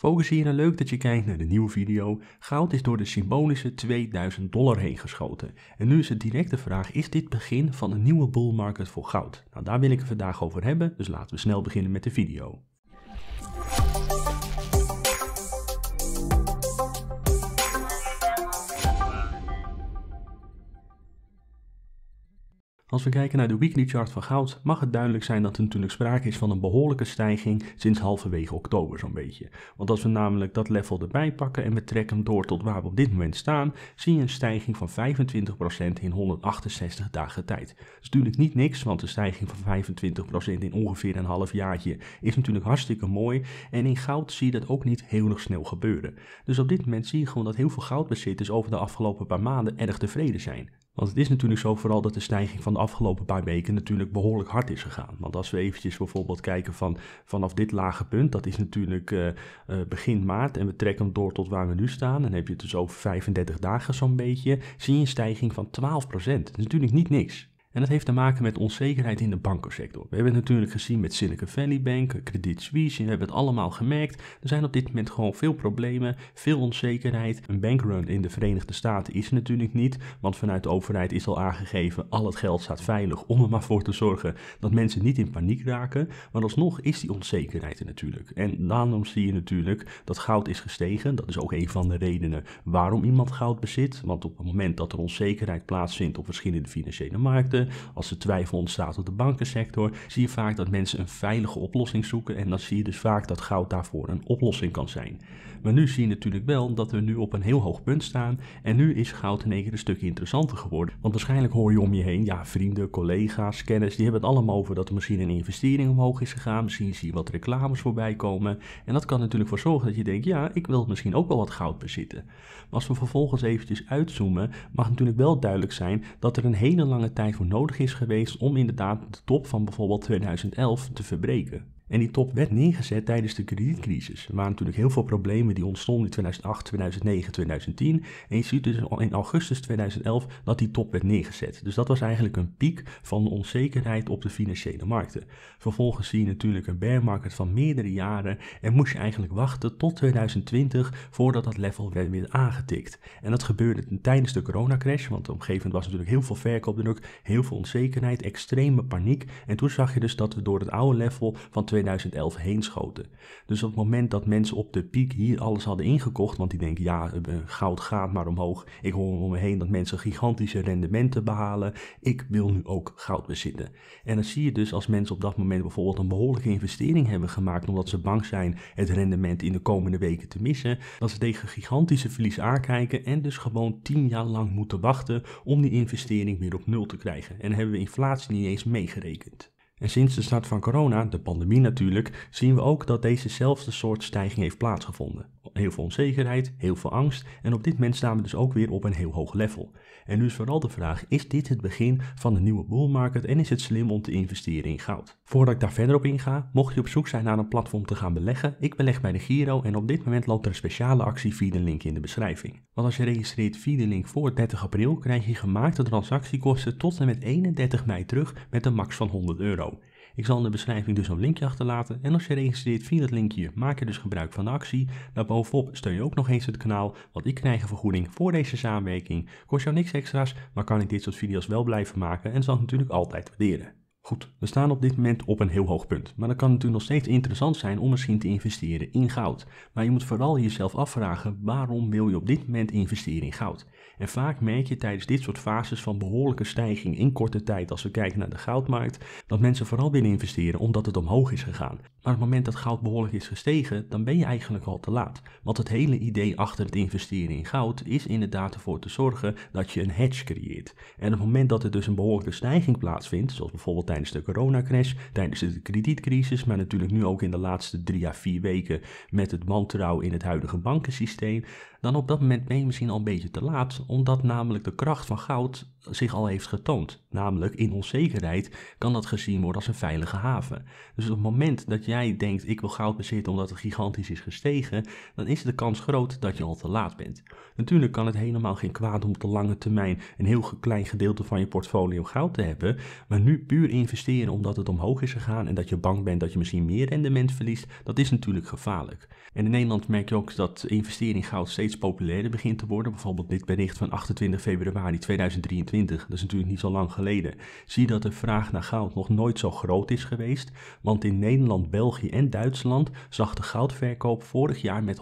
Focus hier en leuk dat je kijkt naar de nieuwe video. Goud is door de symbolische 2000 dollar heen geschoten. En nu is het directe vraag, is dit begin van een nieuwe bull market voor goud? Nou, daar wil ik het vandaag over hebben, dus laten we snel beginnen met de video. Als we kijken naar de weekly chart van goud, mag het duidelijk zijn dat er natuurlijk sprake is van een behoorlijke stijging sinds halverwege oktober zo'n beetje. Want als we namelijk dat level erbij pakken en we trekken hem door tot waar we op dit moment staan, zie je een stijging van 25% in 168 dagen tijd. Dat is natuurlijk niet niks, want een stijging van 25% in ongeveer een half jaartje is natuurlijk hartstikke mooi. En in goud zie je dat ook niet heel erg snel gebeuren. Dus op dit moment zie je gewoon dat heel veel goudbezitters over de afgelopen paar maanden erg tevreden zijn. Want het is natuurlijk zo vooral dat de stijging van de afgelopen paar weken natuurlijk behoorlijk hard is gegaan. Want als we eventjes bijvoorbeeld kijken van vanaf dit lage punt, dat is natuurlijk eh, eh, begin maart en we trekken hem door tot waar we nu staan. Dan heb je het dus over 35 dagen zo'n beetje, zie je een stijging van 12%. Dat is natuurlijk niet niks. En dat heeft te maken met onzekerheid in de bankensector. We hebben het natuurlijk gezien met Silicon Valley Bank, Credit Suisse, we hebben het allemaal gemerkt. Er zijn op dit moment gewoon veel problemen, veel onzekerheid. Een bankrun in de Verenigde Staten is natuurlijk niet, want vanuit de overheid is al aangegeven al het geld staat veilig om er maar voor te zorgen dat mensen niet in paniek raken. Maar alsnog is die onzekerheid er natuurlijk. En daarom zie je natuurlijk dat goud is gestegen. Dat is ook een van de redenen waarom iemand goud bezit. Want op het moment dat er onzekerheid plaatsvindt op verschillende financiële markten, als er twijfel ontstaat op de bankensector, zie je vaak dat mensen een veilige oplossing zoeken en dan zie je dus vaak dat goud daarvoor een oplossing kan zijn. Maar nu zie je natuurlijk wel dat we nu op een heel hoog punt staan. En nu is goud in één keer een stukje interessanter geworden. Want waarschijnlijk hoor je om je heen, ja, vrienden, collega's, kennis, die hebben het allemaal over dat er misschien een investering omhoog is gegaan. Misschien zie je wat reclames voorbij komen. En dat kan natuurlijk voor zorgen dat je denkt, ja, ik wil misschien ook wel wat goud bezitten. Maar als we vervolgens eventjes uitzoomen, mag natuurlijk wel duidelijk zijn dat er een hele lange tijd voor nodig is geweest om inderdaad de top van bijvoorbeeld 2011 te verbreken. En die top werd neergezet tijdens de kredietcrisis. Er waren natuurlijk heel veel problemen die ontstonden in 2008, 2009, 2010. En je ziet dus al in augustus 2011 dat die top werd neergezet. Dus dat was eigenlijk een piek van de onzekerheid op de financiële markten. Vervolgens zie je natuurlijk een bear market van meerdere jaren en moest je eigenlijk wachten tot 2020 voordat dat level werd weer aangetikt. En dat gebeurde tijdens de coronacrash, want de omgeving was natuurlijk heel veel verkoopdruk, heel veel onzekerheid, extreme paniek. En toen zag je dus dat we door het oude level van 2020 2011 heen schoten. Dus op het moment dat mensen op de piek hier alles hadden ingekocht, want die denken ja, eh, eh, goud gaat maar omhoog. Ik hoor om me heen dat mensen gigantische rendementen behalen. Ik wil nu ook goud bezitten. En dan zie je dus als mensen op dat moment bijvoorbeeld een behoorlijke investering hebben gemaakt, omdat ze bang zijn het rendement in de komende weken te missen, dat ze tegen gigantische verlies aankijken en dus gewoon 10 jaar lang moeten wachten om die investering weer op nul te krijgen. En hebben we inflatie niet eens meegerekend. En sinds de start van corona, de pandemie natuurlijk, zien we ook dat dezezelfde soort stijging heeft plaatsgevonden heel veel onzekerheid, heel veel angst en op dit moment staan we dus ook weer op een heel hoog level. En nu is vooral de vraag, is dit het begin van de nieuwe bull market en is het slim om te investeren in goud? Voordat ik daar verder op inga, mocht je op zoek zijn naar een platform te gaan beleggen, ik beleg bij de Giro en op dit moment loopt er een speciale actie via de link in de beschrijving. Want als je registreert via de link voor 30 april, krijg je gemaakte transactiekosten tot en met 31 mei terug met een max van 100 euro. Ik zal in de beschrijving dus een linkje achterlaten en als je registreert via dat linkje maak je dus gebruik van de actie. Daarbovenop steun je ook nog eens het kanaal, want ik krijg een vergoeding voor deze samenwerking. Kost jou niks extra's, maar kan ik dit soort video's wel blijven maken en zal het natuurlijk altijd waarderen. Goed, we staan op dit moment op een heel hoog punt. Maar dat kan natuurlijk nog steeds interessant zijn om misschien te investeren in goud. Maar je moet vooral jezelf afvragen waarom wil je op dit moment investeren in goud. En vaak merk je tijdens dit soort fases van behoorlijke stijging in korte tijd als we kijken naar de goudmarkt, dat mensen vooral willen investeren omdat het omhoog is gegaan. Maar op het moment dat goud behoorlijk is gestegen, dan ben je eigenlijk al te laat. Want het hele idee achter het investeren in goud is inderdaad ervoor te zorgen dat je een hedge creëert. En op het moment dat er dus een behoorlijke stijging plaatsvindt, zoals bijvoorbeeld tijdens tijdens de coronacrash, tijdens de kredietcrisis, maar natuurlijk nu ook in de laatste drie à vier weken met het wantrouwen in het huidige bankensysteem, dan op dat moment ben je misschien al een beetje te laat, omdat namelijk de kracht van goud zich al heeft getoond. Namelijk in onzekerheid kan dat gezien worden als een veilige haven. Dus op het moment dat jij denkt ik wil goud bezitten omdat het gigantisch is gestegen, dan is de kans groot dat je al te laat bent. Natuurlijk kan het helemaal geen kwaad om op de lange termijn een heel klein gedeelte van je portfolio goud te hebben, maar nu puur investeren omdat het omhoog is gegaan en dat je bang bent dat je misschien meer rendement verliest, dat is natuurlijk gevaarlijk. En in Nederland merk je ook dat investeren in goud steeds populairder begint te worden. Bijvoorbeeld dit bericht van 28 februari 2023 dat is natuurlijk niet zo lang geleden, zie dat de vraag naar goud nog nooit zo groot is geweest, want in Nederland, België en Duitsland zag de goudverkoop vorig jaar met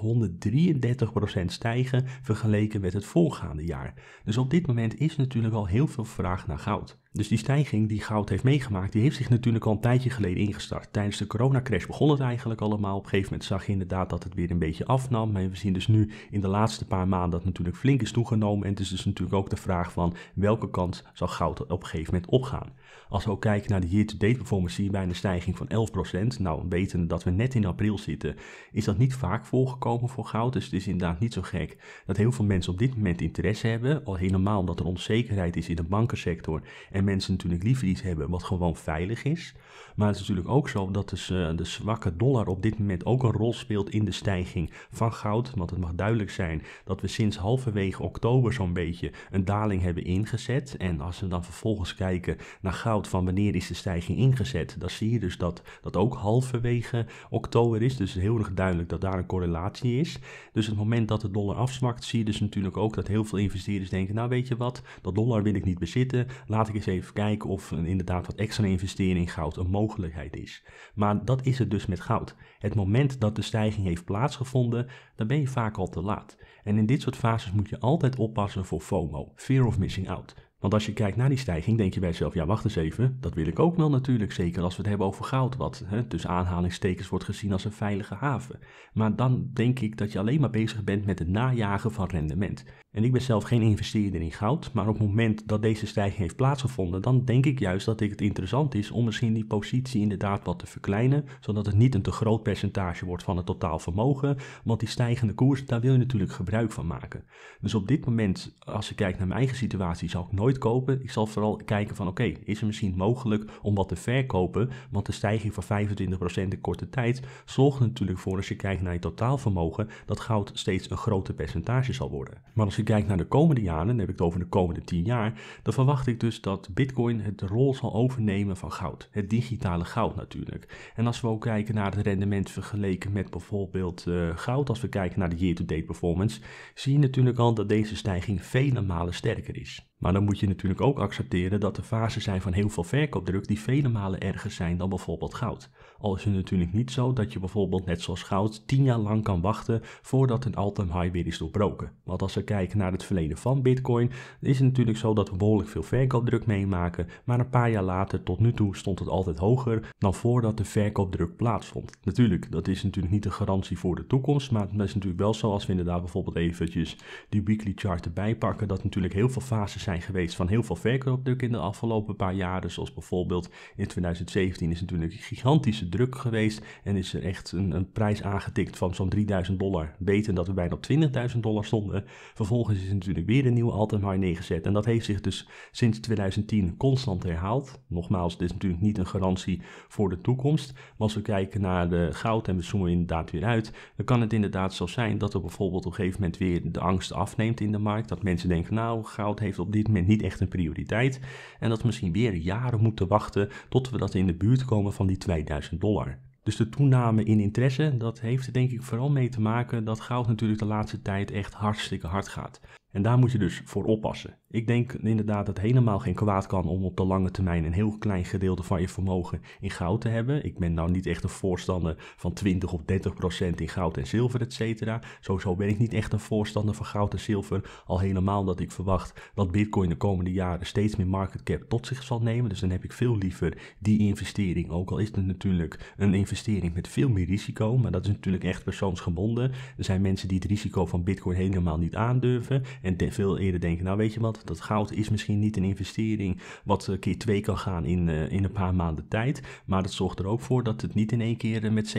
133% stijgen vergeleken met het voorgaande jaar. Dus op dit moment is natuurlijk al heel veel vraag naar goud. Dus die stijging die goud heeft meegemaakt, die heeft zich natuurlijk al een tijdje geleden ingestart. Tijdens de coronacrash begon het eigenlijk allemaal. Op een gegeven moment zag je inderdaad dat het weer een beetje afnam. Maar we zien dus nu in de laatste paar maanden dat het natuurlijk flink is toegenomen. En het is dus natuurlijk ook de vraag van welke kant zal goud op een gegeven moment opgaan. Als we ook kijken naar de year-to-date performance, zie je een stijging van 11%. Nou, wetende dat we net in april zitten, is dat niet vaak voorgekomen voor goud. Dus het is inderdaad niet zo gek dat heel veel mensen op dit moment interesse hebben. Al helemaal omdat er onzekerheid is in de bankensector. En mensen natuurlijk liever iets hebben wat gewoon veilig is. Maar het is natuurlijk ook zo dat dus, de zwakke dollar op dit moment ook een rol speelt in de stijging van goud. Want het mag duidelijk zijn dat we sinds halverwege oktober zo'n beetje een daling hebben ingezet. En als we dan vervolgens kijken naar goud van wanneer is de stijging ingezet, dan zie je dus dat dat ook halverwege oktober is. Dus heel erg duidelijk dat daar een correlatie is. Dus het moment dat de dollar afzwakt, zie je dus natuurlijk ook dat heel veel investeerders denken, nou weet je wat, dat dollar wil ik niet bezitten, laat ik eens even kijken of inderdaad wat extra investering in goud een mogelijkheid is. Maar dat is het dus met goud. Het moment dat de stijging heeft plaatsgevonden, dan ben je vaak al te laat. En in dit soort fases moet je altijd oppassen voor FOMO, fear of missing out. Want als je kijkt naar die stijging, denk je bij jezelf, ja wacht eens even, dat wil ik ook wel natuurlijk, zeker als we het hebben over goud, wat hè, tussen aanhalingstekens wordt gezien als een veilige haven. Maar dan denk ik dat je alleen maar bezig bent met het najagen van rendement. En ik ben zelf geen investeerder in goud, maar op het moment dat deze stijging heeft plaatsgevonden, dan denk ik juist dat het interessant is om misschien die positie inderdaad wat te verkleinen, zodat het niet een te groot percentage wordt van het totaal vermogen, want die stijgende koers, daar wil je natuurlijk gebruik van maken. Dus op dit moment, als ik kijk naar mijn eigen situatie, zou ik nooit kopen. Ik zal vooral kijken van oké, is het misschien mogelijk om wat te verkopen? Want de stijging van 25% in korte tijd zorgt natuurlijk voor als je kijkt naar je totaalvermogen dat goud steeds een groter percentage zal worden. Maar als je kijkt naar de komende jaren, dan heb ik het over de komende 10 jaar, dan verwacht ik dus dat bitcoin het rol zal overnemen van goud. Het digitale goud natuurlijk. En als we ook kijken naar het rendement vergeleken met bijvoorbeeld eh, goud, als we kijken naar de year-to-date performance, zie je natuurlijk al dat deze stijging vele malen sterker is. Maar dan moet je natuurlijk ook accepteren dat er fases zijn van heel veel verkoopdruk die vele malen erger zijn dan bijvoorbeeld goud. Al is het natuurlijk niet zo dat je bijvoorbeeld net zoals goud 10 jaar lang kan wachten voordat een all-time high weer is doorbroken. Want als we kijken naar het verleden van Bitcoin, is het natuurlijk zo dat we behoorlijk veel verkoopdruk meemaken, maar een paar jaar later tot nu toe stond het altijd hoger dan voordat de verkoopdruk plaatsvond. Natuurlijk, dat is natuurlijk niet de garantie voor de toekomst, maar het is natuurlijk wel zo als we inderdaad bijvoorbeeld eventjes die weekly chart erbij pakken, dat natuurlijk heel veel fases zijn geweest van heel veel verkoopdruk in de afgelopen paar jaren. Dus zoals bijvoorbeeld in 2017 is natuurlijk een gigantische druk geweest en is er echt een, een prijs aangetikt van zo'n 3000 dollar. Weten dat we bijna op 20.000 dollar stonden. Vervolgens is natuurlijk weer een nieuwe all maar neergezet en dat heeft zich dus sinds 2010 constant herhaald. Nogmaals, dit is natuurlijk niet een garantie voor de toekomst, maar als we kijken naar de goud en we zoomen inderdaad weer uit, dan kan het inderdaad zo zijn dat er bijvoorbeeld op een gegeven moment weer de angst afneemt in de markt. Dat mensen denken, nou, goud heeft op dit moment niet echt een prioriteit. En dat we misschien weer jaren moeten wachten tot we dat in de buurt komen van die 2000 dollar. Dus de toename in interesse, dat heeft er denk ik vooral mee te maken dat goud natuurlijk de laatste tijd echt hartstikke hard gaat. En daar moet je dus voor oppassen. Ik denk inderdaad dat het helemaal geen kwaad kan om op de lange termijn een heel klein gedeelte van je vermogen in goud te hebben. Ik ben nou niet echt een voorstander van 20 of 30 procent in goud en zilver, et cetera. Sowieso ben ik niet echt een voorstander van goud en zilver. Al helemaal dat ik verwacht dat Bitcoin de komende jaren steeds meer market cap tot zich zal nemen. Dus dan heb ik veel liever die investering. Ook al is het natuurlijk een investering met veel meer risico, maar dat is natuurlijk echt persoonsgebonden. Er zijn mensen die het risico van Bitcoin helemaal niet aandurven en veel eerder denken, nou weet je wat dat goud is misschien niet een investering wat eh, keer twee kan gaan in, eh, in een paar maanden tijd. Maar dat zorgt er ook voor dat het niet in één keer eh, met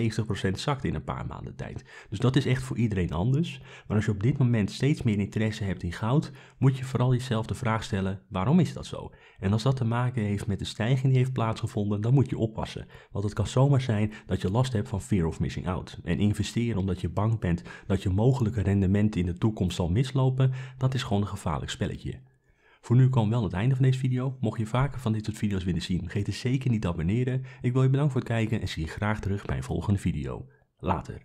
70% zakt in een paar maanden tijd. Dus dat is echt voor iedereen anders. Maar als je op dit moment steeds meer interesse hebt in goud, moet je vooral jezelf de vraag stellen: waarom is dat zo? En als dat te maken heeft met de stijging die heeft plaatsgevonden, dan moet je oppassen. Want het kan zomaar zijn dat je last hebt van fear of missing out. En investeren omdat je bang bent dat je mogelijke rendementen in de toekomst zal mislopen, dat is gewoon een gevaarlijk spelletje. Voor nu kwam wel het einde van deze video. Mocht je vaker van dit soort video's willen zien, vergeet dus zeker niet te abonneren. Ik wil je bedanken voor het kijken en zie je graag terug bij een volgende video. Later.